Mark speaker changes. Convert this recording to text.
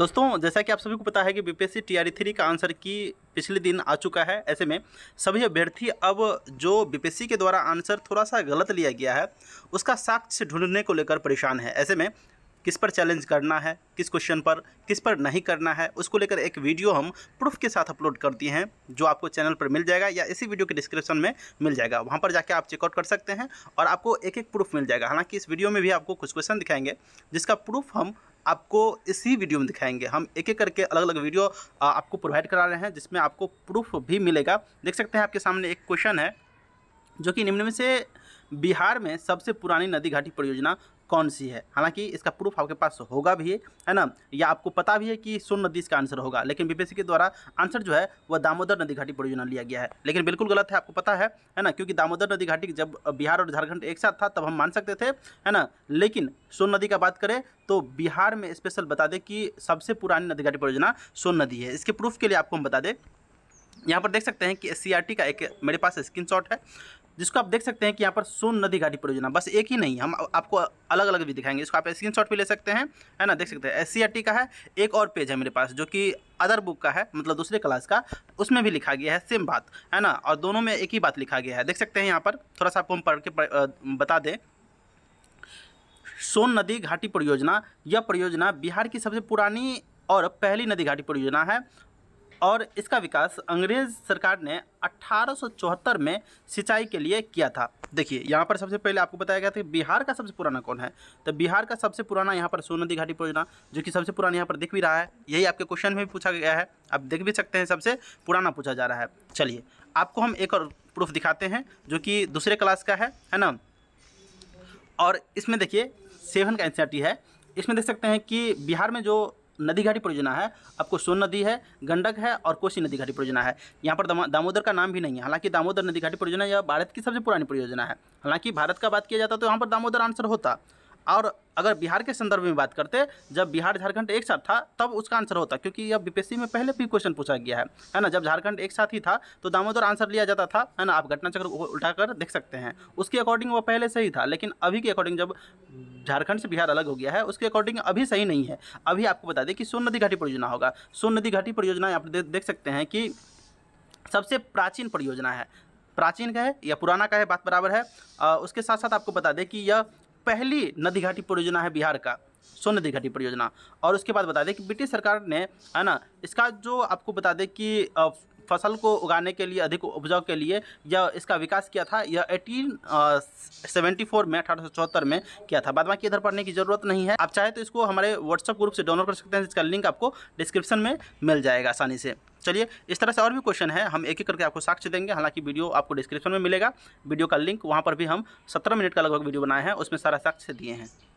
Speaker 1: दोस्तों जैसा कि आप सभी को पता है कि बीपीएससी टीआरई थ्री का आंसर की पिछले दिन आ चुका है ऐसे में सभी अभ्यर्थी अब जो बीपीएससी के द्वारा आंसर थोड़ा सा गलत लिया गया है उसका साक्ष्य ढूंढने को लेकर परेशान है ऐसे में किस पर चैलेंज करना है किस क्वेश्चन पर किस पर नहीं करना है उसको लेकर एक वीडियो हम प्रूफ के साथ अपलोड कर दिए हैं जो आपको चैनल पर मिल जाएगा या इसी वीडियो के डिस्क्रिप्शन में मिल जाएगा वहाँ पर जाके आप चेकआउट कर सकते हैं और आपको एक एक प्रूफ मिल जाएगा हालांकि इस वीडियो में भी आपको कुछ क्वेश्चन दिखाएंगे जिसका प्रूफ हम आपको इसी वीडियो में दिखाएंगे हम एक एक करके अलग अलग वीडियो आपको प्रोवाइड करा रहे हैं जिसमें आपको प्रूफ भी मिलेगा देख सकते हैं आपके सामने एक क्वेश्चन है जो कि निम्न में से बिहार में सबसे पुरानी नदी घाटी परियोजना कौन सी है हालांकि इसका प्रूफ आपके पास होगा भी है ना या आपको पता भी है कि सोन नदी इसका आंसर होगा लेकिन बीपीएससी के द्वारा आंसर जो है वह दामोदर नदी घाटी परियोजना लिया गया है लेकिन बिल्कुल गलत है आपको पता है है ना क्योंकि दामोदर नदी घाटी जब बिहार और झारखंड एक साथ था तब हम मान सकते थे है ना लेकिन सोन नदी का बात करें तो बिहार में स्पेशल बता दें कि सबसे पुरानी नदी घाटी परियोजना सोन नदी है इसके प्रूफ के लिए आपको हम बता दें यहाँ पर देख सकते हैं कि एस का एक मेरे पास स्क्रीन है जिसको आप देख सकते हैं कि यहाँ पर सोन नदी घाटी परियोजना बस एक ही नहीं हम आपको अलग अलग भी दिखाएंगे इसको आप स्क्रीन भी ले सकते हैं है ना देख सकते हैं एस का है एक और पेज है मेरे पास जो कि अदर बुक का है मतलब दूसरे क्लास का उसमें भी लिखा गया है सेम बात है ना और दोनों में एक ही बात लिखा गया है देख सकते हैं यहाँ पर थोड़ा सा आपको हम पढ़ के बता दें सोन नदी घाटी परियोजना यह परियोजना बिहार की सबसे पुरानी और पहली नदी घाटी परियोजना है और इसका विकास अंग्रेज सरकार ने 1874 में सिंचाई के लिए किया था देखिए यहाँ पर सबसे पहले आपको बताया गया था कि बिहार का सबसे पुराना कौन है तो बिहार का सबसे पुराना यहाँ पर सोन नदी घाटी परियोजना जो कि सबसे पुराना यहाँ पर दिख भी रहा है यही आपके क्वेश्चन में भी पूछा गया है आप देख भी सकते हैं सबसे पुराना पूछा जा रहा है चलिए आपको हम एक और प्रूफ दिखाते हैं जो कि दूसरे क्लास का है है ना और इसमें देखिए सेवन का एन है इसमें देख सकते हैं कि बिहार में जो नदी घाटी परियोजना है आपको सोन नदी है गंडक है और कोसी नदी घाटी परियोजना है यहाँ पर दामोदर का नाम भी नहीं है हालांकि दामोदर नदी घाटी परियोजना यह भारत की सबसे पुरानी परियोजना है हालांकि भारत का बात किया जाता तो यहाँ पर दामोदर आंसर होता और अगर बिहार के संदर्भ में बात करते जब बिहार झारखंड एक साथ था तब उसका आंसर होता क्योंकि यह बीपीएससी में पहले भी क्वेश्चन पूछा गया है है ना जब झारखंड एक साथ ही था तो दामोदर आंसर लिया जाता था है ना आप घटना चक्र उल्टा कर देख सकते हैं उसके अकॉर्डिंग वो पहले से ही था लेकिन अभी के अकॉर्डिंग जब झारखंड से बिहार अलग हो गया है उसके अकॉर्डिंग अभी सही नहीं है अभी आपको बता दें कि सोन नदी घाटी परियोजना होगा सोन नदी घाटी परियोजना आप देख सकते हैं कि सबसे प्राचीन परियोजना है प्राचीन का है या पुराना का है बात बराबर है आ, उसके साथ साथ आपको बता दें कि यह पहली नदी घाटी परियोजना है बिहार का सोन नदी घाटी परियोजना और उसके बाद बता दें कि ब्रिटिश सरकार ने है ना इसका जो आपको बता दें कि फसल को उगाने के लिए अधिक उपजाऊ के लिए यह इसका विकास किया था यह एटीन सेवेंटी फोर में अठारह में किया था बाद बाकी इधर पढ़ने की जरूरत नहीं है आप चाहे तो इसको हमारे व्हाट्सअप ग्रुप से डाउनलोड कर सकते हैं जिसका लिंक आपको डिस्क्रिप्शन में मिल जाएगा आसानी से चलिए इस तरह से और भी क्वेश्चन है हम एक एक करके आपको साक्ष्य देंगे हालांकि वीडियो आपको डिस्क्रिप्शन में मिलेगा वीडियो का लिंक वहाँ पर भी हम सत्रह मिनट का लगभग वीडियो बनाए हैं उसमें सारा साक्ष्य दिए हैं